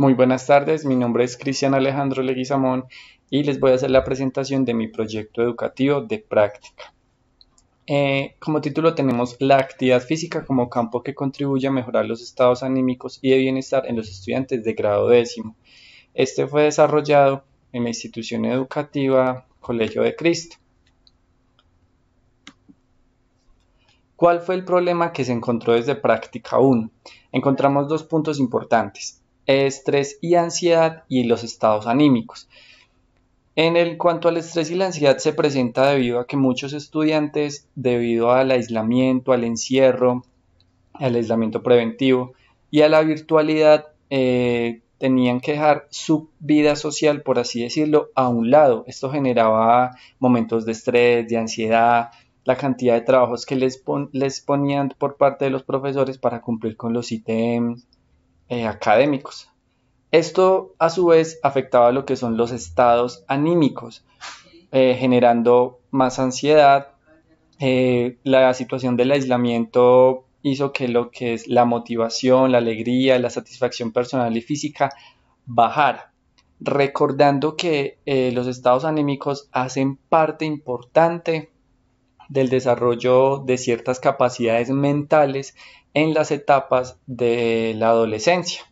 Muy buenas tardes, mi nombre es Cristian Alejandro Leguizamón y les voy a hacer la presentación de mi proyecto educativo de práctica. Eh, como título tenemos la actividad física como campo que contribuye a mejorar los estados anímicos y de bienestar en los estudiantes de grado décimo. Este fue desarrollado en la institución educativa Colegio de Cristo. ¿Cuál fue el problema que se encontró desde práctica 1? Encontramos dos puntos importantes estrés y ansiedad y los estados anímicos. En el cuanto al estrés y la ansiedad se presenta debido a que muchos estudiantes, debido al aislamiento, al encierro, al aislamiento preventivo y a la virtualidad, eh, tenían que dejar su vida social, por así decirlo, a un lado. Esto generaba momentos de estrés, de ansiedad, la cantidad de trabajos que les, les ponían por parte de los profesores para cumplir con los ítems eh, académicos. Esto a su vez afectaba lo que son los estados anímicos, eh, generando más ansiedad. Eh, la situación del aislamiento hizo que lo que es la motivación, la alegría, la satisfacción personal y física bajara. Recordando que los estados anímicos hacen parte importante del desarrollo de ciertas capacidades mentales en las etapas de la adolescencia.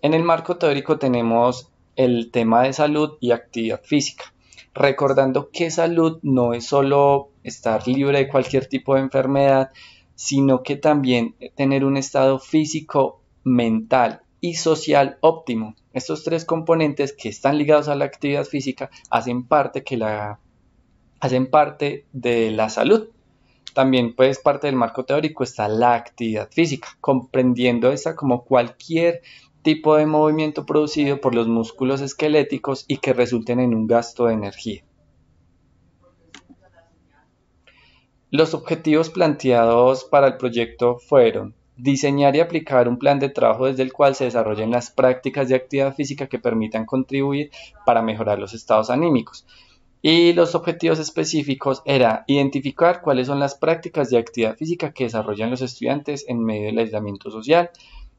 En el marco teórico tenemos el tema de salud y actividad física, recordando que salud no es solo estar libre de cualquier tipo de enfermedad, sino que también tener un estado físico, mental y social óptimo. Estos tres componentes que están ligados a la actividad física hacen parte que la hacen parte de la salud. También pues parte del marco teórico está la actividad física, comprendiendo esta como cualquier tipo de movimiento producido por los músculos esqueléticos y que resulten en un gasto de energía. Los objetivos planteados para el proyecto fueron diseñar y aplicar un plan de trabajo desde el cual se desarrollen las prácticas de actividad física que permitan contribuir para mejorar los estados anímicos, y los objetivos específicos era identificar cuáles son las prácticas de actividad física que desarrollan los estudiantes en medio del aislamiento social,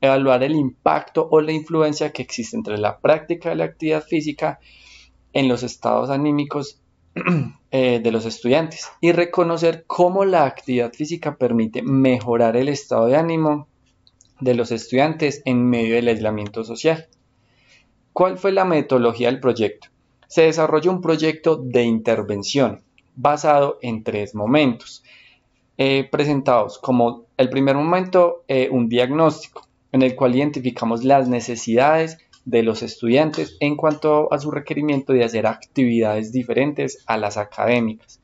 evaluar el impacto o la influencia que existe entre la práctica de la actividad física en los estados anímicos eh, de los estudiantes y reconocer cómo la actividad física permite mejorar el estado de ánimo de los estudiantes en medio del aislamiento social. ¿Cuál fue la metodología del proyecto? se desarrolló un proyecto de intervención basado en tres momentos eh, presentados como el primer momento eh, un diagnóstico en el cual identificamos las necesidades de los estudiantes en cuanto a su requerimiento de hacer actividades diferentes a las académicas.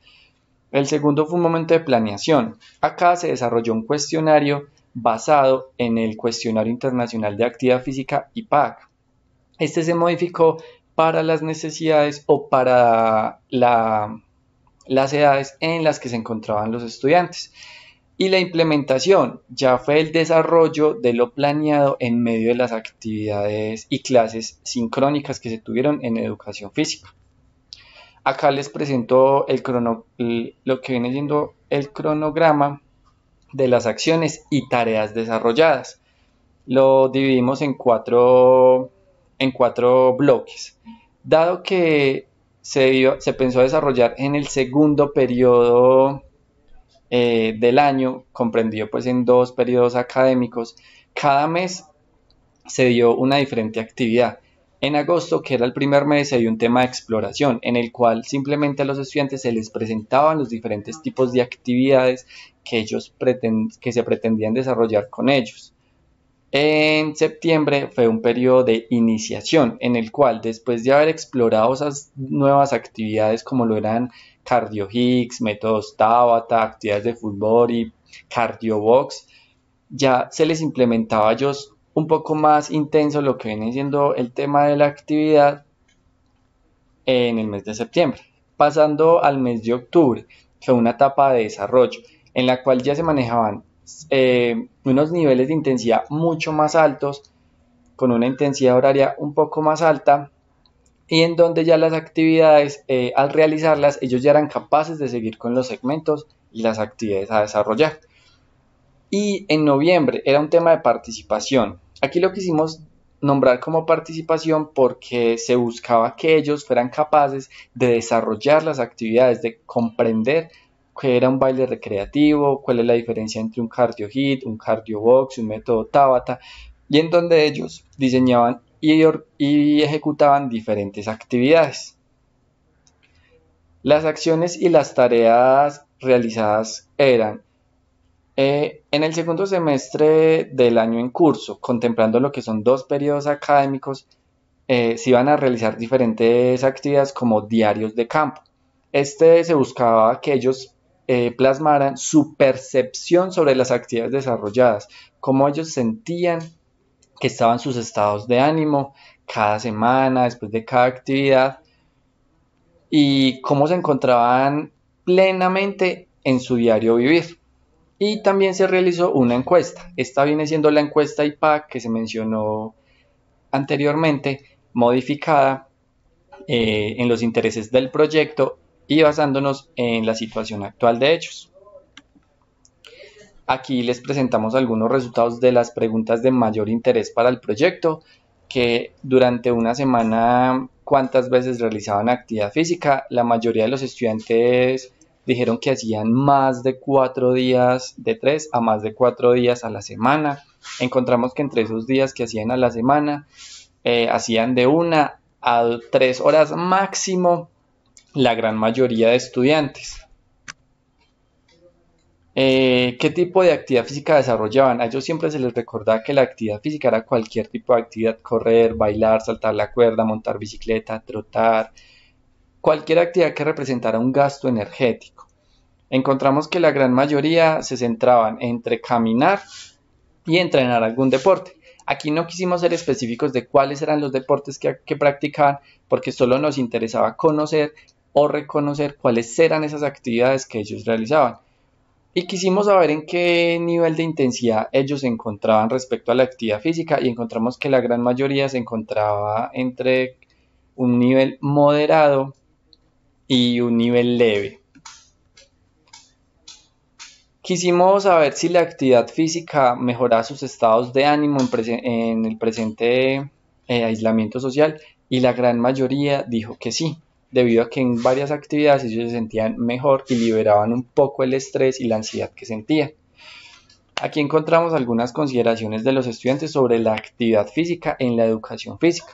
El segundo fue un momento de planeación. Acá se desarrolló un cuestionario basado en el Cuestionario Internacional de Actividad Física IPAC. Este se modificó para las necesidades o para la, las edades en las que se encontraban los estudiantes. Y la implementación ya fue el desarrollo de lo planeado en medio de las actividades y clases sincrónicas que se tuvieron en educación física. Acá les presento el lo que viene siendo el cronograma de las acciones y tareas desarrolladas. Lo dividimos en cuatro en cuatro bloques. Dado que se, se pensó desarrollar en el segundo periodo eh, del año, comprendido pues en dos periodos académicos, cada mes se dio una diferente actividad. En agosto, que era el primer mes, se dio un tema de exploración, en el cual simplemente a los estudiantes se les presentaban los diferentes tipos de actividades que, ellos que se pretendían desarrollar con ellos. En septiembre fue un periodo de iniciación en el cual después de haber explorado esas nuevas actividades como lo eran cardio Higgs, métodos Tabata, actividades de fútbol y cardio box, ya se les implementaba a ellos un poco más intenso lo que viene siendo el tema de la actividad en el mes de septiembre. Pasando al mes de octubre, fue una etapa de desarrollo en la cual ya se manejaban eh, unos niveles de intensidad mucho más altos, con una intensidad horaria un poco más alta, y en donde ya las actividades, eh, al realizarlas, ellos ya eran capaces de seguir con los segmentos y las actividades a desarrollar. Y en noviembre era un tema de participación. Aquí lo quisimos nombrar como participación porque se buscaba que ellos fueran capaces de desarrollar las actividades, de comprender qué era un baile recreativo, cuál es la diferencia entre un cardio hit, un cardio box, un método Tabata, y en donde ellos diseñaban y, ejecutaban diferentes actividades. Las acciones y las tareas realizadas eran eh, en el segundo semestre del año en curso, contemplando lo que son dos periodos académicos, eh, se iban a realizar diferentes actividades como diarios de campo. Este se buscaba que ellos eh, plasmaran su percepción sobre las actividades desarrolladas, cómo ellos sentían que estaban sus estados de ánimo cada semana, después de cada actividad, y cómo se encontraban plenamente en su diario vivir. Y también se realizó una encuesta. Esta viene siendo la encuesta IPAC que se mencionó anteriormente, modificada eh, en los intereses del proyecto y basándonos en la situación actual de hechos. Aquí les presentamos algunos resultados de las preguntas de mayor interés para el proyecto, que durante una semana cuántas veces realizaban actividad física, la mayoría de los estudiantes dijeron que hacían más de cuatro días, de tres a más de cuatro días a la semana. Encontramos que entre esos días que hacían a la semana, eh, hacían de una a tres horas máximo la gran mayoría de estudiantes. Eh, ¿Qué tipo de actividad física desarrollaban? A ellos siempre se les recordaba que la actividad física era cualquier tipo de actividad, correr, bailar, saltar la cuerda, montar bicicleta, trotar, cualquier actividad que representara un gasto energético. Encontramos que la gran mayoría se centraban entre caminar y entrenar algún deporte. Aquí no quisimos ser específicos de cuáles eran los deportes que practicaban porque solo nos interesaba conocer o reconocer cuáles eran esas actividades que ellos realizaban. Y quisimos saber en qué nivel de intensidad ellos se encontraban respecto a la actividad física y encontramos que la gran mayoría se encontraba entre un nivel moderado y un nivel leve. Quisimos saber si la actividad física mejoraba sus estados de ánimo en, el presente eh, aislamiento social y la gran mayoría dijo que sí debido a que en varias actividades ellos se sentían mejor y liberaban un poco el estrés y la ansiedad que sentían. Aquí encontramos algunas consideraciones de los estudiantes sobre la actividad física en la educación física,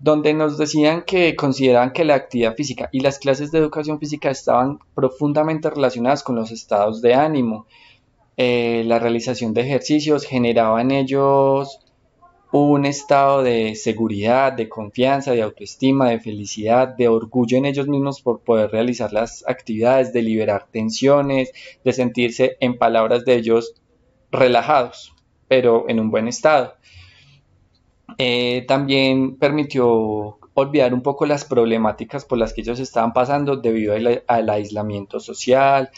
donde nos decían que consideraban que la actividad física y las clases de educación física estaban profundamente relacionadas con los estados de ánimo. Eh, la realización de ejercicios generaban ellos un estado de seguridad, de confianza, de autoestima, de felicidad, de orgullo en ellos mismos por poder realizar las actividades, de liberar tensiones, de sentirse, en palabras de ellos, relajados, pero en un buen estado. Eh, también permitió olvidar un poco las problemáticas por las que ellos estaban pasando debido al aislamiento social,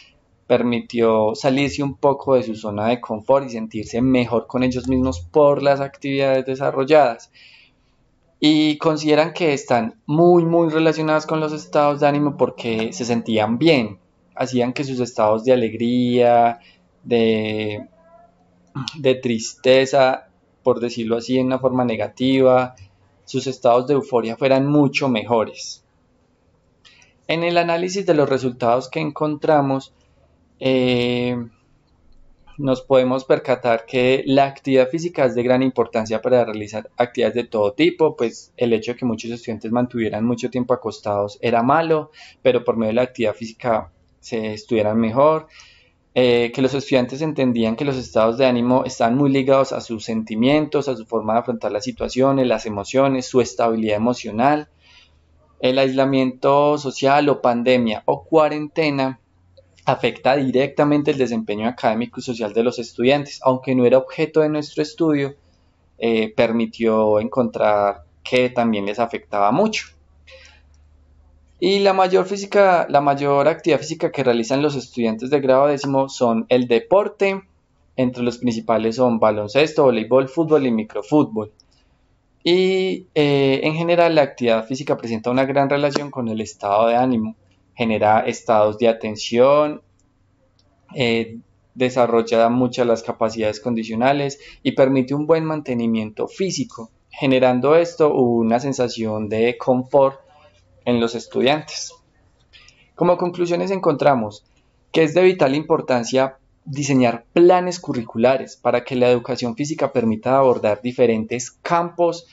permitió salirse un poco de su zona de confort y sentirse mejor con ellos mismos por las actividades desarrolladas. Y consideran que están muy, muy relacionadas con los estados de ánimo porque se sentían bien, hacían que sus estados de alegría, de, de tristeza, por decirlo así, en una forma negativa, sus estados de euforia fueran mucho mejores. En el análisis de los resultados que encontramos, eh, nos podemos percatar que la actividad física es de gran importancia para realizar actividades de todo tipo, pues el hecho de que muchos estudiantes mantuvieran mucho tiempo acostados era malo, pero por medio de la actividad física se estuvieran mejor, eh, que los estudiantes entendían que los estados de ánimo están muy ligados a sus sentimientos, a su forma de afrontar las situaciones, las emociones, su estabilidad emocional. El aislamiento social o pandemia o cuarentena afecta directamente el desempeño académico y social de los estudiantes. Aunque no era objeto de nuestro estudio, eh, permitió encontrar que también les afectaba mucho. Y la mayor, física, la mayor actividad física que realizan los estudiantes de grado décimo son el deporte, entre los principales son baloncesto, voleibol, fútbol y microfútbol. Y eh, en general la actividad física presenta una gran relación con el estado de ánimo genera estados de atención, eh, desarrolla muchas las capacidades condicionales y permite un buen mantenimiento físico, generando esto una sensación de confort en los estudiantes. Como conclusiones encontramos que es de vital importancia diseñar planes curriculares para que la educación física permita abordar diferentes campos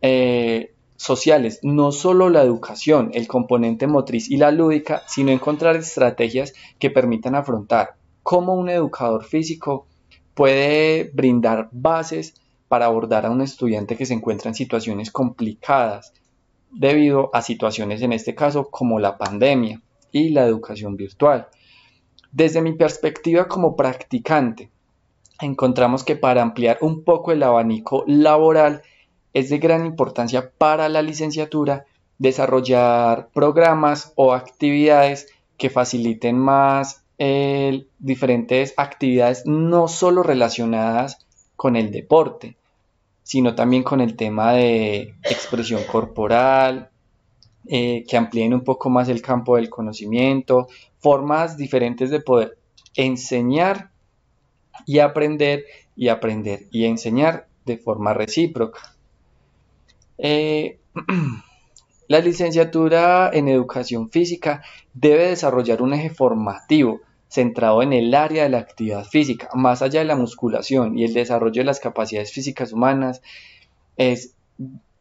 eh, sociales, no solo la educación, el componente motriz y la lúdica, sino encontrar estrategias que permitan afrontar cómo un educador físico puede brindar bases para abordar a un estudiante que se encuentra en situaciones complicadas debido a situaciones en este caso como la pandemia y la educación virtual. Desde mi perspectiva como practicante, encontramos que para ampliar un poco el abanico laboral es de gran importancia para la licenciatura desarrollar programas o actividades que faciliten más eh, diferentes actividades no solo relacionadas con el deporte, sino también con el tema de expresión corporal, eh, que amplíen un poco más el campo del conocimiento, formas diferentes de poder enseñar y aprender y aprender y enseñar de forma recíproca. Eh, la licenciatura en educación física debe desarrollar un eje formativo centrado en el área de la actividad física, más allá de la musculación y el desarrollo de las capacidades físicas humanas, es,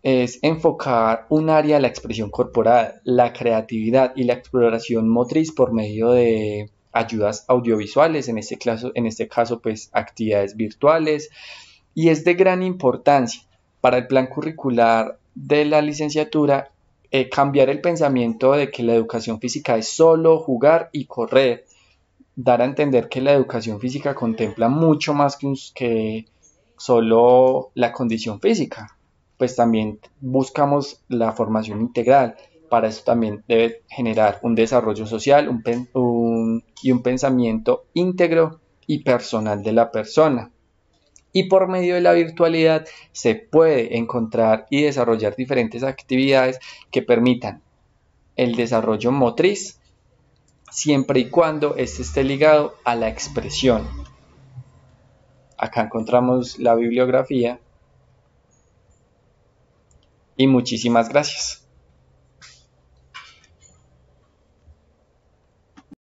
enfocar un área de la expresión corporal, la creatividad y la exploración motriz por medio de ayudas audiovisuales, en este caso, en este caso pues actividades virtuales, y es de gran importancia para el plan curricular de la licenciatura eh, cambiar el pensamiento de que la educación física es solo jugar y correr, dar a entender que la educación física contempla mucho más que, solo la condición física, pues también buscamos la formación integral. Para eso también debe generar un desarrollo social y un pensamiento íntegro y personal de la persona y por medio de la virtualidad se puede encontrar y desarrollar diferentes actividades que permitan el desarrollo motriz siempre y cuando este esté ligado a la expresión. Acá encontramos la bibliografía y muchísimas gracias.